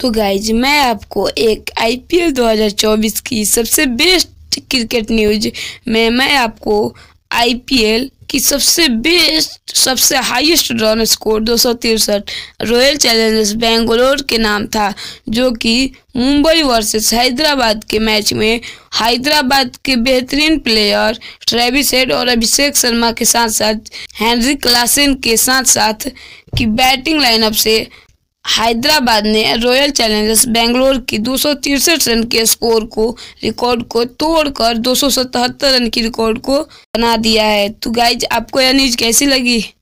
तो गाइज मैं आपको एक आईपीएल 2024 की सबसे बेस्ट क्रिकेट न्यूज में मैं आपको आईपीएल की सबसे बेस्ट सबसे हाईएस्ट रन स्कोर दो रॉयल चैलेंजर्स बेंगलोर के नाम था जो कि मुंबई वर्सेस हैदराबाद के मैच में हैदराबाद के बेहतरीन प्लेयर ट्रेविस हेड और अभिषेक शर्मा के साथ साथ हेनरी क्लासिन के साथ साथ की बैटिंग लाइनअप से हैदराबाद ने रॉयल चैलेंजर्स बेंगलोर की दो रन के स्कोर को रिकॉर्ड को तोड़कर दो रन की रिकॉर्ड को बना दिया है तो गाइज आपको यह न्यूज कैसी लगी